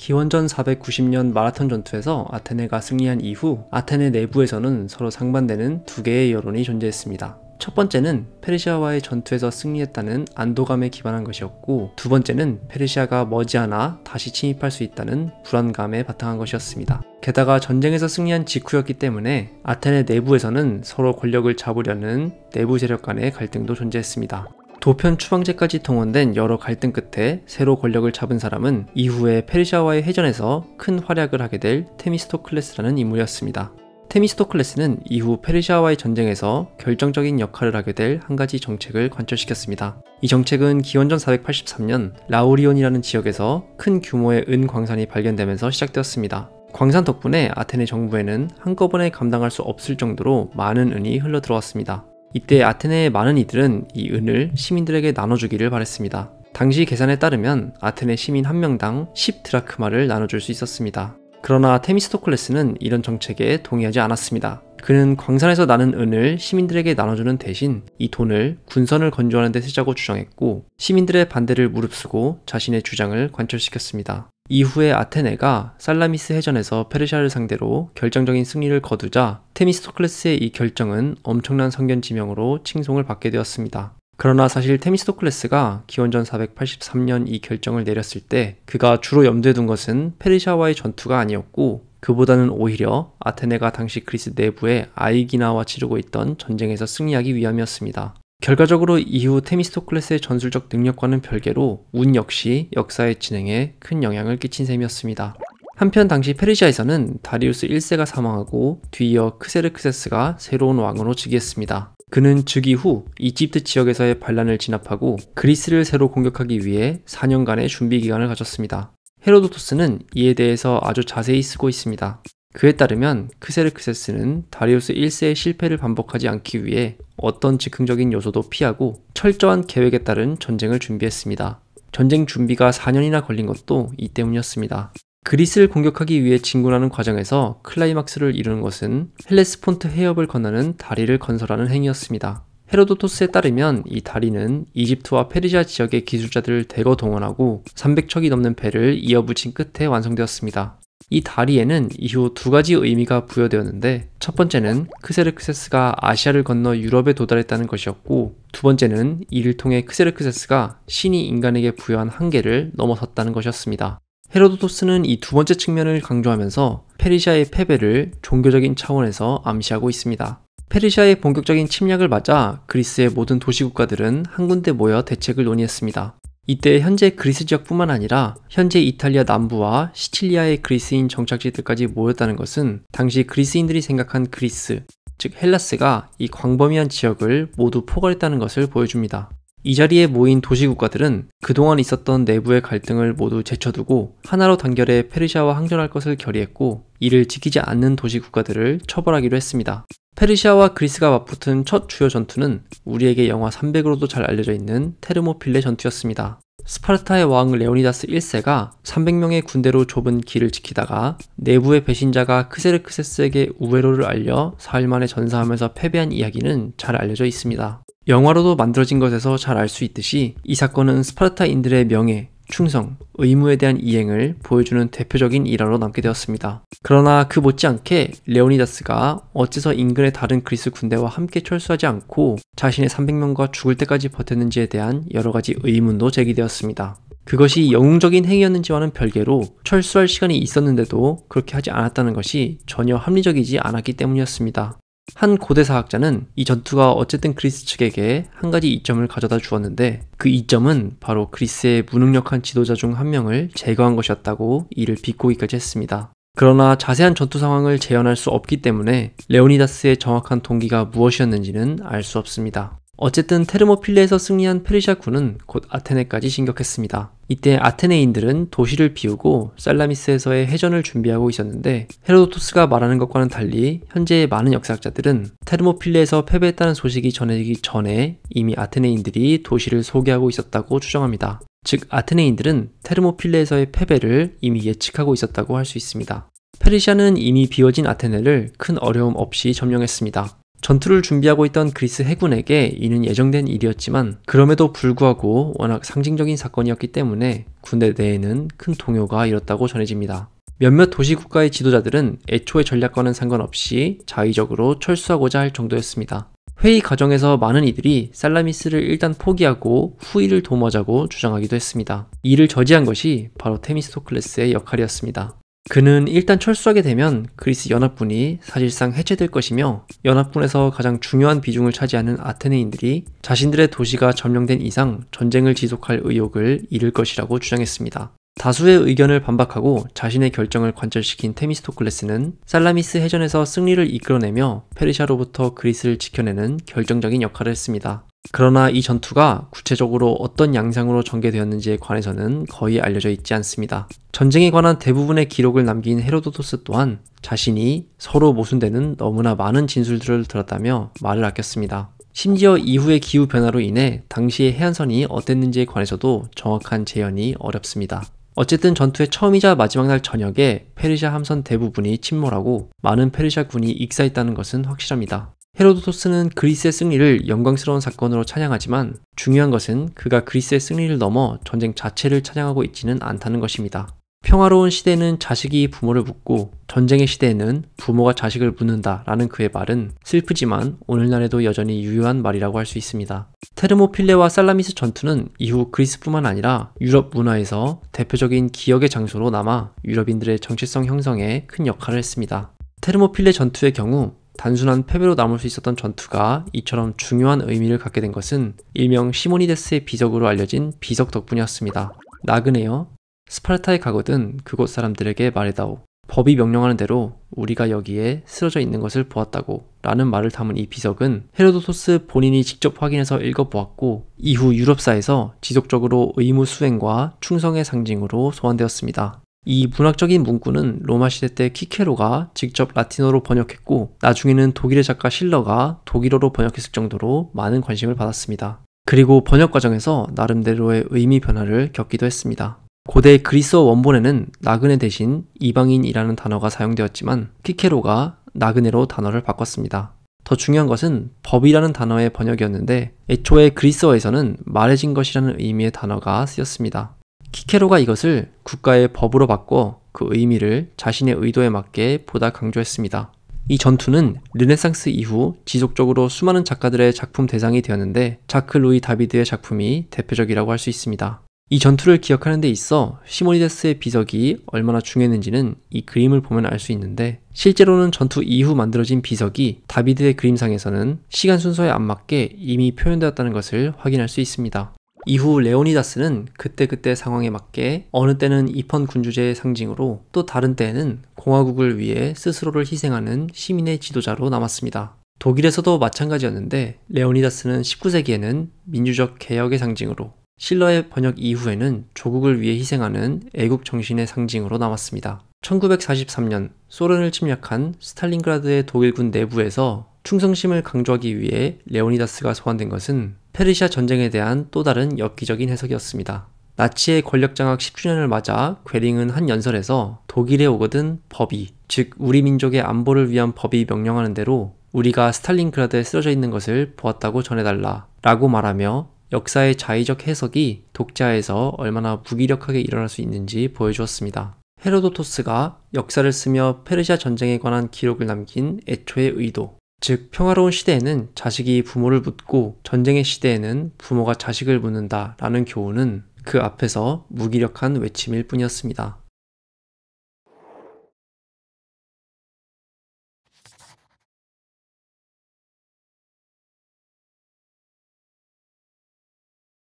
기원전 490년 마라톤 전투에서 아테네가 승리한 이후 아테네 내부에서는 서로 상반되는 두 개의 여론이 존재했습니다. 첫 번째는 페르시아와의 전투에서 승리했다는 안도감에 기반한 것이었고 두 번째는 페르시아가 머지않아 다시 침입할 수 있다는 불안감에 바탕한 것이었습니다. 게다가 전쟁에서 승리한 직후였기 때문에 아테네 내부에서는 서로 권력을 잡으려는 내부 세력 간의 갈등도 존재했습니다. 도편 추방제까지 동원된 여러 갈등 끝에 새로 권력을 잡은 사람은 이후에 페르시아와의 해전에서 큰 활약을 하게 될 테미스토클레스라는 인물이었습니다. 테미스토클레스는 이후 페르시아와의 전쟁에서 결정적인 역할을 하게 될 한 가지 정책을 관철시켰습니다. 이 정책은 기원전 483년 라우리온이라는 지역에서 큰 규모의 은 광산이 발견되면서 시작되었습니다. 광산 덕분에 아테네 정부에는 한꺼번에 감당할 수 없을 정도로 많은 은이 흘러 들어왔습니다. 이때 아테네의 많은 이들은 이 은을 시민들에게 나눠주기를 바랬습니다. 당시 계산에 따르면 아테네 시민 한 명당 10드라크마를 나눠줄 수 있었습니다. 그러나 테미스토클레스는 이런 정책에 동의하지 않았습니다. 그는 광산에서 나는 은을 시민들에게 나눠주는 대신 이 돈을 군선을 건조하는 데 쓰자고 주장했고 시민들의 반대를 무릅쓰고 자신의 주장을 관철시켰습니다. 이후에 아테네가 살라미스 해전에서 페르시아를 상대로 결정적인 승리를 거두자 테미스토클레스의 이 결정은 엄청난 성견 지명으로 칭송을 받게 되었습니다. 그러나 사실 테미스토클레스가 기원전 483년 이 결정을 내렸을 때 그가 주로 염두에 둔 것은 페르시아와의 전투가 아니었고 그보다는 오히려 아테네가 당시 그리스 내부에 아이기나와 치르고 있던 전쟁에서 승리하기 위함이었습니다. 결과적으로 이후 테미스토클레스의 전술적 능력과는 별개로 운 역시 역사의 진행에 큰 영향을 끼친 셈이었습니다. 한편 당시 페르시아에서는 다리우스 1세가 사망하고 뒤이어 크세르크세스가 새로운 왕으로 즉위했습니다. 그는 즉위 후 이집트 지역에서의 반란을 진압하고 그리스를 새로 공격하기 위해 4년간의 준비 기간을 가졌습니다. 헤로도토스는 이에 대해서 아주 자세히 쓰고 있습니다. 그에 따르면 크세르크세스는 다리우스 1세의 실패를 반복하지 않기 위해 어떤 즉흥적인 요소도 피하고 철저한 계획에 따른 전쟁을 준비했습니다. 전쟁 준비가 4년이나 걸린 것도 이 때문이었습니다. 그리스를 공격하기 위해 진군하는 과정에서 클라이막스를 이루는 것은 헬레스폰트 해협을 건너는 다리를 건설하는 행위였습니다. 헤로도토스에 따르면 이 다리는 이집트와 페르시아 지역의 기술자들을 대거 동원하고 300척이 넘는 배를 이어붙인 끝에 완성되었습니다. 이 다리에는 이후 두 가지 의미가 부여되었는데 첫 번째는 크세르크세스가 아시아를 건너 유럽에 도달했다는 것이었고 두 번째는 이를 통해 크세르크세스가 신이 인간에게 부여한 한계를 넘어섰다는 것이었습니다. 헤로도토스는 이 두 번째 측면을 강조하면서 페르시아의 패배를 종교적인 차원에서 암시하고 있습니다. 페르시아의 본격적인 침략을 맞아 그리스의 모든 도시 국가들은 한 군데 모여 대책을 논의했습니다. 이때 현재 그리스 지역뿐만 아니라 현재 이탈리아 남부와 시칠리아의 그리스인 정착지들까지 모였다는 것은 당시 그리스인들이 생각한 그리스, 즉 헬라스가 이 광범위한 지역을 모두 포괄했다는 것을 보여줍니다. 이 자리에 모인 도시국가들은 그동안 있었던 내부의 갈등을 모두 제쳐두고 하나로 단결해 페르시아와 항전할 것을 결의했고 이를 지키지 않는 도시국가들을 처벌하기로 했습니다. 페르시아와 그리스가 맞붙은 첫 주요 전투는 우리에게 영화 300으로도 잘 알려져 있는 테르모필레 전투였습니다. 스파르타의 왕 레오니다스 1세가 300명의 군대로 좁은 길을 지키다가 내부의 배신자가 크세르크세스에게 우회로를 알려 4일 만에 전사하면서 패배한 이야기는 잘 알려져 있습니다. 영화로도 만들어진 것에서 잘 알 수 있듯이 이 사건은 스파르타인들의 명예, 충성, 의무에 대한 이행을 보여주는 대표적인 일화로 남게 되었습니다. 그러나 그 못지않게 레오니다스가 어째서 인근의 다른 그리스 군대와 함께 철수하지 않고 자신의 300명과 죽을 때까지 버텼는지에 대한 여러 가지 의문도 제기되었습니다. 그것이 영웅적인 행위였는지와는 별개로 철수할 시간이 있었는데도 그렇게 하지 않았다는 것이 전혀 합리적이지 않았기 때문이었습니다. 한 고대사학자는 이 전투가 어쨌든 그리스 측에게 한 가지 이점을 가져다 주었는데 그 이점은 바로 그리스의 무능력한 지도자 중 한 명을 제거한 것이었다고 이를 비꼬기까지 했습니다. 그러나 자세한 전투 상황을 재현할 수 없기 때문에 레오니다스의 정확한 동기가 무엇이었는지는 알 수 없습니다. 어쨌든 테르모필레에서 승리한 페르시아 군은 곧 아테네까지 진격했습니다. 이때 아테네인들은 도시를 비우고 살라미스에서의 해전을 준비하고 있었는데 헤로도토스가 말하는 것과는 달리 현재의 많은 역사학자들은 테르모필레에서 패배했다는 소식이 전해지기 전에 이미 아테네인들이 도시를 소개하고 있었다고 추정합니다. 즉 아테네인들은 테르모필레에서의 패배를 이미 예측하고 있었다고 할 수 있습니다. 페르시아는 이미 비워진 아테네를 큰 어려움 없이 점령했습니다. 전투를 준비하고 있던 그리스 해군에게 이는 예정된 일이었지만 그럼에도 불구하고 워낙 상징적인 사건이었기 때문에 군대 내에는 큰 동요가 일었다고 전해집니다. 몇몇 도시국가의 지도자들은 애초에 전략과는 상관없이 자의적으로 철수하고자 할 정도였습니다. 회의 과정에서 많은 이들이 살라미스를 일단 포기하고 후위를 도모하자고 주장하기도 했습니다. 이를 저지한 것이 바로 테미스토클레스의 역할이었습니다. 그는 일단 철수하게 되면 그리스 연합군이 사실상 해체될 것이며 연합군에서 가장 중요한 비중을 차지하는 아테네인들이 자신들의 도시가 점령된 이상 전쟁을 지속할 의욕을 잃을 것이라고 주장했습니다. 다수의 의견을 반박하고 자신의 결정을 관철시킨 테미스토클레스는 살라미스 해전에서 승리를 이끌어내며 페르시아로부터 그리스를 지켜내는 결정적인 역할을 했습니다. 그러나 이 전투가 구체적으로 어떤 양상으로 전개되었는지에 관해서는 거의 알려져 있지 않습니다. 전쟁에 관한 대부분의 기록을 남긴 헤로도토스 또한 자신이 서로 모순되는 너무나 많은 진술들을 들었다며 말을 아꼈습니다. 심지어 이후의 기후 변화로 인해 당시의 해안선이 어땠는지에 관해서도 정확한 재현이 어렵습니다. 어쨌든 전투의 처음이자 마지막 날 저녁에 페르시아 함선 대부분이 침몰하고 많은 페르시아 군이 익사했다는 것은 확실합니다. 헤로도토스는 그리스의 승리를 영광스러운 사건으로 찬양하지만 중요한 것은 그가 그리스의 승리를 넘어 전쟁 자체를 찬양하고 있지는 않다는 것입니다. 평화로운 시대는 자식이 부모를 묻고 전쟁의 시대에는 부모가 자식을 묻는다라는 그의 말은 슬프지만 오늘날에도 여전히 유효한 말이라고 할 수 있습니다. 테르모필레와 살라미스 전투는 이후 그리스뿐만 아니라 유럽 문화에서 대표적인 기억의 장소로 남아 유럽인들의 정체성 형성에 큰 역할을 했습니다. 테르모필레 전투의 경우 단순한 패배로 남을 수 있었던 전투가 이처럼 중요한 의미를 갖게 된 것은 일명 시모니데스의 비석으로 알려진 비석 덕분이었습니다. 나그네요, 스파르타에 가거든 그곳 사람들에게 말해다오. 법이 명령하는 대로 우리가 여기에 쓰러져 있는 것을 보았다고 라는 말을 담은 이 비석은 헤로도토스 본인이 직접 확인해서 읽어보았고 이후 유럽사에서 지속적으로 의무 수행과 충성의 상징으로 소환되었습니다. 이 문학적인 문구는 로마 시대 때 키케로가 직접 라틴어로 번역했고 나중에는 독일의 작가 실러가 독일어로 번역했을 정도로 많은 관심을 받았습니다. 그리고 번역 과정에서 나름대로의 의미 변화를 겪기도 했습니다. 고대 그리스어 원본에는 나그네 대신 이방인이라는 단어가 사용되었지만 키케로가 나그네로 단어를 바꿨습니다. 더 중요한 것은 법이라는 단어의 번역이었는데 애초에 그리스어에서는 말해진 것이라는 의미의 단어가 쓰였습니다. 키케로가 이것을 국가의 법으로 바꿔 그 의미를 자신의 의도에 맞게 보다 강조했습니다. 이 전투는 르네상스 이후 지속적으로 수많은 작가들의 작품 대상이 되었는데 자크 루이 다비드의 작품이 대표적이라고 할 수 있습니다. 이 전투를 기억하는 데 있어 시모니데스의 비석이 얼마나 중요했는지는 이 그림을 보면 알 수 있는데 실제로는 전투 이후 만들어진 비석이 다비드의 그림상에서는 시간 순서에 안 맞게 이미 표현되었다는 것을 확인할 수 있습니다. 이후 레오니다스는 그때그때 상황에 맞게 어느 때는 입헌 군주제의 상징으로 또 다른 때에는 공화국을 위해 스스로를 희생하는 시민의 지도자로 남았습니다. 독일에서도 마찬가지였는데 레오니다스는 19세기에는 민주적 개혁의 상징으로 실러의 번역 이후에는 조국을 위해 희생하는 애국 정신의 상징으로 남았습니다. 1943년 소련을 침략한 스탈린그라드의 독일군 내부에서 충성심을 강조하기 위해 레오니다스가 소환된 것은 페르시아 전쟁에 대한 또 다른 엽기적인 해석이었습니다. 나치의 권력 장악 10주년을 맞아 괴링은 한 연설에서 독일에 오거든 법이, 즉 우리 민족의 안보를 위한 법이 명령하는 대로 우리가 스탈린그라드에 쓰러져 있는 것을 보았다고 전해달라 라고 말하며 역사의 자의적 해석이 독자에서 얼마나 무기력하게 일어날 수 있는지 보여주었습니다. 헤로도토스가 역사를 쓰며 페르시아 전쟁에 관한 기록을 남긴 애초의 의도, 즉 평화로운 시대에는 자식이 부모를 묻고 전쟁의 시대에는 부모가 자식을 묻는다라는 교훈은 그 앞에서 무기력한 외침일 뿐이었습니다.